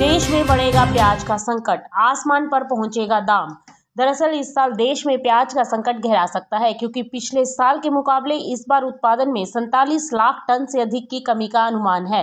देश में बढ़ेगा प्याज का संकट आसमान पर पहुंचेगा दाम दरअसल इस साल देश में प्याज का संकट गहरा सकता है क्योंकि पिछले साल के मुकाबले इस बार उत्पादन में सैतालीस लाख टन से अधिक की कमी का अनुमान है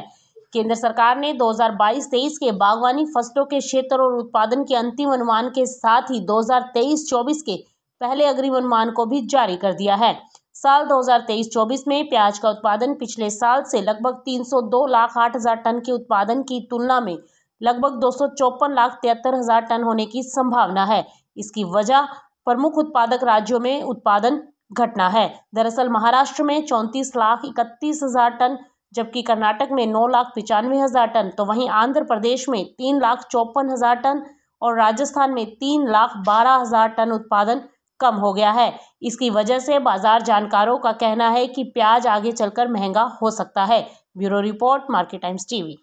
केंद्र सरकार ने 2022-23 के बागवानी फसलों के क्षेत्र और उत्पादन के अंतिम अनुमान के साथ ही 2023-24 के पहले अग्रिम अनुमान को भी जारी कर दिया है साल 2023-24 में प्याज का उत्पादन पिछले साल से लगभग 302 लाख आठ हजार टन के उत्पादन की तुलना में लगभग दो लाख तिहत्तर हजार टन होने की संभावना है इसकी वजह प्रमुख उत्पादक राज्यों में उत्पादन घटना है दरअसल महाराष्ट्र में चौंतीस लाख इकतीस हजार टन जबकि कर्नाटक में नौ लाख पिचानवे हजार टन तो वहीं आंध्र प्रदेश में तीन लाख चौपन हजार टन और राजस्थान में तीन लाख बारह हजार टन उत्पादन कम हो गया है इसकी वजह से बाजार जानकारों का कहना है कि प्याज आगे चलकर महंगा हो सकता है bureau report market times TV